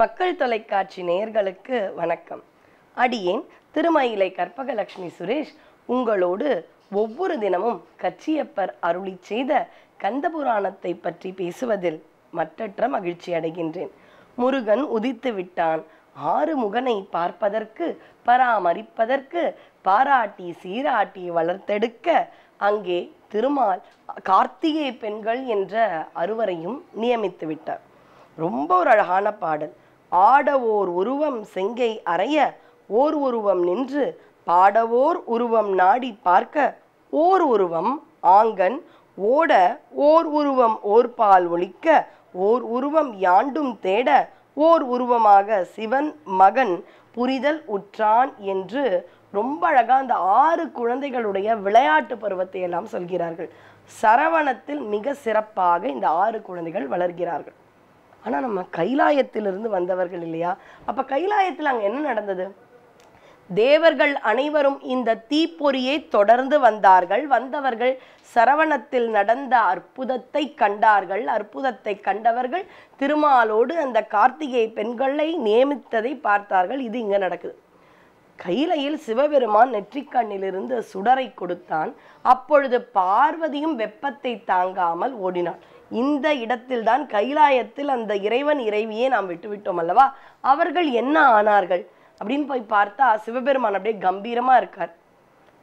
மக்கள் தொலைக்காட்சி நேயர்களுக்கு வணக்கம் அடியேன் திருமயிலை கற்பகலட்சுமி சுரேஷ் உங்களோடு ஒவ்வொரு தினமும் கச்சியப்பர் அருளி செய்த கந்தபுராணத்தை பற்றி பேசுவதில் மற்றற்ற மகிழ்ச்சி அடைகின்றேன் முருகன் உதித்து விட்டான் ஆறு முகனை பார்ப்பதற்கு பராமரிப்பதற்கு பாராட்டி சீராட்டி வளர்த்தெடுக்க அங்கே திருமால் கார்த்திகை பெண்கள் என்ற அறுவரையும் நியமித்து விட்டார் ரொம்ப ஒரு அழகான பாடல் ஆடவோர் உருவம் செங்கை அறைய ஓர் உருவம் நின்று பாடவோர் உருவம் நாடி பார்க்க ஓர் உருவம் ஆங்கன் ஓட ஓர் உருவம் ஓர்பால் ஒழிக்க ஓர் உருவம் யாண்டும் தேட ஓர் உருவமாக சிவன் மகன் புரிதல் உற்றான் என்று ரொம்ப அழகாக அந்த ஆறு குழந்தைகளுடைய விளையாட்டு பருவத்தை எல்லாம் சொல்கிறார்கள் சரவணத்தில் மிக சிறப்பாக இந்த ஆறு குழந்தைகள் வளர்கிறார்கள் ஆனால் நம்ம கைலாயத்திலிருந்து வந்தவர்கள் இல்லையா அப்போ கைலாயத்தில் அங்கே என்ன நடந்தது தேவர்கள் அனைவரும் இந்த தீப்பொறியை தொடர்ந்து வந்தார்கள் வந்தவர்கள் சரவணத்தில் நடந்த அற்புதத்தை கண்டார்கள் அற்புதத்தை கண்டவர்கள் திருமாலோடு அந்த கார்த்திகை பெண்களை நியமித்ததை பார்த்தார்கள் இது இங்கே நடக்குது கையிலையில் சிவபெருமான் நெற்றிக்கண்ணிலிருந்து சுடரை கொடுத்தான் அப்பொழுது பார்வதியும் வெப்பத்தை தாங்காமல் ஓடினாள் இந்த இடத்தில்தான் கைலாயத்தில் அந்த இறைவன் இறைவியை நாம் விட்டுவிட்டோம் அல்லவா அவர்கள் என்ன ஆனார்கள் அப்படின்னு போய் பார்த்தா சிவபெருமான் அப்படியே கம்பீரமா இருக்கார்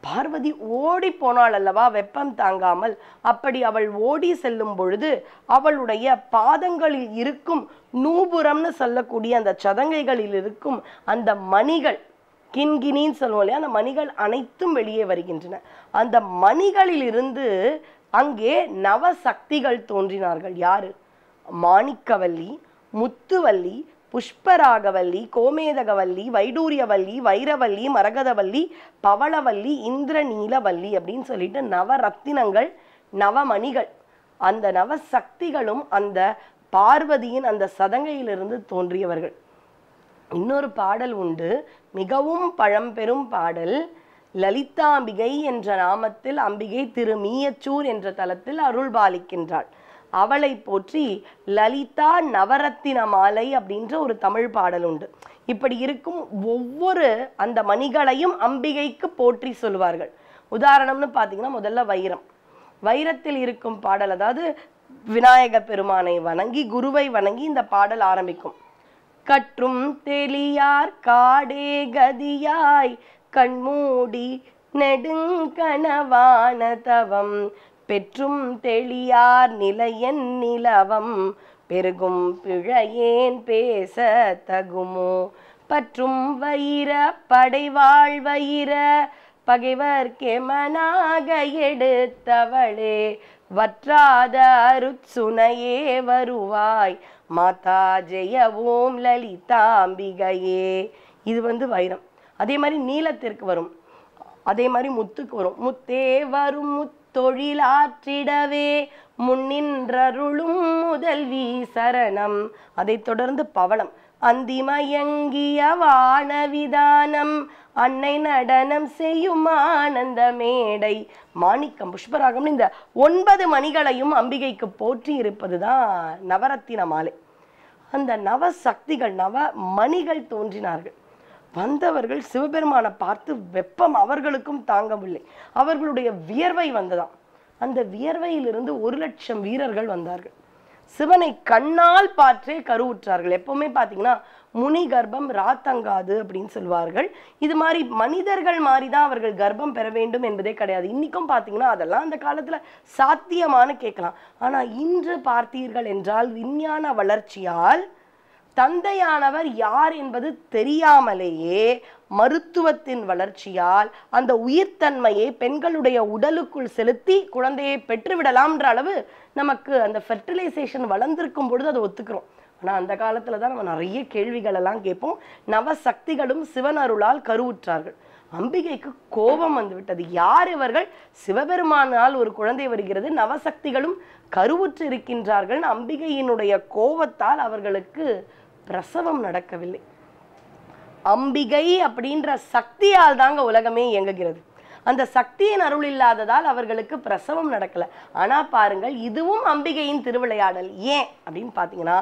பார்வதி ஓடி போனாள் அல்லவா வெப்பம் தாங்காமல் அப்படி அவள் ஓடி செல்லும் பொழுது அவளுடைய பாதங்களில் இருக்கும் நூபுரம்னு சொல்லக்கூடிய அந்த சதங்கைகளில் இருக்கும் அந்த மணிகள் கின்கினின்னு சொல்லுவோம் இல்லையா அந்த மணிகள் அனைத்தும் வெளியே வருகின்றன அந்த மணிகளில் இருந்து அங்கே நவசக்திகள் தோன்றினார்கள் யாரு மாணிக்கவல்லி முத்துவல்லி புஷ்பராகவல்லி கோமேதகவல்லி வைடூரியவல்லி வைரவல்லி மரகதவல்லி பவளவல்லி இந்திரநீலவல்லி அப்படின்னு சொல்லிட்டு நவரத்தினங்கள் நவமணிகள் அந்த நவசக்திகளும் அந்த பார்வதியின் அந்த சதங்கையிலிருந்து தோன்றியவர்கள் இன்னொரு பாடல் உண்டு மிகவும் பழம்பெரும் பாடல் அம்பிகை என்ற நாமத்தில் அம்பிகை திரு மீயச்சூர் என்ற தலத்தில் அருள் பாலிக்கின்றாள் அவளை போற்றி லலிதா நவரத்தின மாலை அப்படின்ற ஒரு தமிழ் பாடல் உண்டு இப்படி இருக்கும் ஒவ்வொரு அந்த மணிகளையும் அம்பிகைக்கு போற்றி சொல்வார்கள் உதாரணம்னு பார்த்தீங்கன்னா முதல்ல வைரம் வைரத்தில் இருக்கும் பாடல் அதாவது விநாயக பெருமானை வணங்கி குருவை வணங்கி இந்த பாடல் ஆரம்பிக்கும் கற்றும் தெளியார் காடே கதியாய் கண்மூடி நெடுங்கனவான தவம் பெற்றும் தெளியார் நிலையன் நிலவம் பெருகும் பிழையேன் பேச தகுமோ பற்றும் வயிற படைவாழ் வயிற பகைவர் கெமனாக எடுத்தவளே வற்றாத அருச்சுனையே வருவாய் மாதா ஜெயவோம் லலிதாம்பிகையே இது வந்து வைரம் அதே மாதிரி நீளத்திற்கு வரும் அதே மாதிரி முத்துக்கு வரும் முத்தே வரும் முத்தொழிலாற்றிடவே முன்னின்றருளும் முதல்வி சரணம் அதைத் தொடர்ந்து பவளம் அந்திமயங்கிய வானவிதானம் அன்னை நடனம் செய்யும் ஆனந்த மேடை மாணிக்கம் புஷ்பராகம்னு இந்த ஒன்பது மணிகளையும் அம்பிகைக்கு போற்றி இருப்பது தான் நவரத்தின மாலை அந்த நவ சக்திகள் நவ மணிகள் தோன்றினார்கள் வந்தவர்கள் சிவபெருமானை பார்த்து வெப்பம் அவர்களுக்கும் தாங்கவில்லை அவர்களுடைய வியர்வை வந்ததாம் அந்த வியர்வையிலிருந்து ஒரு லட்சம் வீரர்கள் வந்தார்கள் சிவனை கண்ணால் பார்த்தே கருவுற்றார்கள் எப்பவுமே பார்த்தீங்கன்னா முனி கர்ப்பம் ராத்தங்காது அப்படின்னு சொல்வார்கள் இது மாதிரி மனிதர்கள் மாதிரி தான் அவர்கள் கர்ப்பம் பெற வேண்டும் என்பதே கிடையாது இன்னைக்கும் பார்த்தீங்கன்னா அதெல்லாம் அந்த காலத்தில் சாத்தியமானு கேட்கலாம் ஆனால் இன்று பார்த்தீர்கள் என்றால் விஞ்ஞான வளர்ச்சியால் தந்தையானவர் யார் என்பது தெரியாமலேயே மருத்துவத்தின் வளர்ச்சியால் அந்த உயிர்த்தன்மையை பெண்களுடைய உடலுக்குள் செலுத்தி குழந்தையை பெற்றுவிடலாம்ன்ற அளவு நமக்கு அந்த ஃபெர்டிலைசேஷன் வளர்ந்திருக்கும் பொழுது அதை ஒத்துக்கிறோம் ஆனால் அந்த காலத்தில் தான் நம்ம நிறைய கேள்விகளெல்லாம் கேட்போம் நவசக்திகளும் சிவன் அருளால் கருவுற்றார்கள் அம்பிகைக்கு கோபம் வந்துவிட்டது யார் இவர்கள் சிவபெருமானால் ஒரு குழந்தை வருகிறது நவசக்திகளும் கருவுற்று இருக்கின்றார்கள் அம்பிகையினுடைய கோபத்தால் அவர்களுக்கு பிரசவம் நடக்கவில்லை அம்பிகை அப்படின்ற சக்தியால் தாங்க உலகமே இயங்குகிறது அந்த சக்தியின் அருள் இல்லாததால் அவர்களுக்கு பிரசவம் நடக்கல ஆனா பாருங்கள் இதுவும் அம்பிகையின் திருவிளையாடல் ஏன் அப்படின்னு பாத்தீங்கன்னா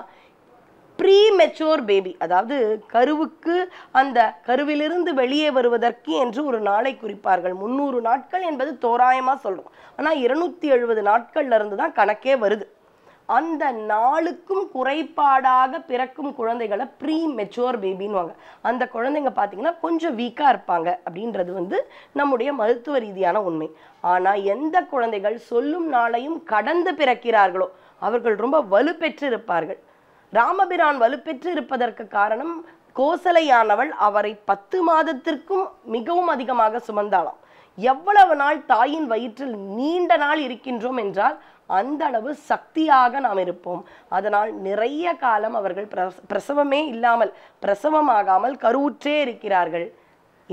ப்ரீ மெச்சோர் பேபி அதாவது கருவுக்கு அந்த கருவிலிருந்து வெளியே வருவதற்கு என்று ஒரு நாளை குறிப்பார்கள் முந்நூறு நாட்கள் என்பது தோராயமாக சொல்கிறோம் ஆனால் இருநூத்தி எழுபது நாட்கள்லேருந்து தான் கணக்கே வருது அந்த நாளுக்கும் குறைபாடாக பிறக்கும் குழந்தைகளை ப்ரீ மெச்சோர் பேபின்வாங்க அந்த குழந்தைங்க பார்த்தீங்கன்னா கொஞ்சம் வீக்காக இருப்பாங்க அப்படின்றது வந்து நம்முடைய மருத்துவ ரீதியான உண்மை ஆனால் எந்த குழந்தைகள் சொல்லும் நாளையும் கடந்து பிறக்கிறார்களோ அவர்கள் ரொம்ப வலுப்பெற்று இருப்பார்கள் ராமபிரான் வலுப்பெற்று இருப்பதற்கு காரணம் கோசலையானவள் அவரை பத்து மாதத்திற்கும் மிகவும் அதிகமாக சுமந்தாளாம் எவ்வளவு நாள் தாயின் வயிற்றில் நீண்ட நாள் இருக்கின்றோம் என்றால் அந்த அளவு சக்தியாக நாம் இருப்போம் அதனால் நிறைய காலம் அவர்கள் பிரசவமே இல்லாமல் பிரசவமாகாமல் கருவுற்றே இருக்கிறார்கள்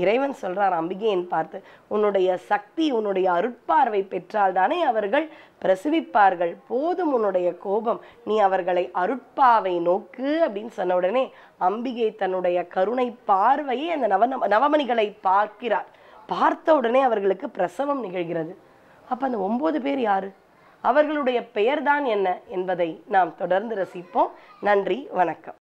இறைவன் சொல்றார் அம்பிகையின் பார்த்து உன்னுடைய சக்தி உன்னுடைய அருட்பார்வை பெற்றால் தானே அவர்கள் பிரசவிப்பார்கள் போதும் உன்னுடைய கோபம் நீ அவர்களை அருட்பாவை நோக்கு அப்படின்னு சொன்ன உடனே அம்பிகை தன்னுடைய கருணை பார்வையை அந்த நவ நவமணிகளை பார்க்கிறார் பார்த்த உடனே அவர்களுக்கு பிரசவம் நிகழ்கிறது அப்போ அந்த ஒம்பது பேர் யார் அவர்களுடைய பெயர்தான் என்ன என்பதை நாம் தொடர்ந்து ரசிப்போம் நன்றி வணக்கம்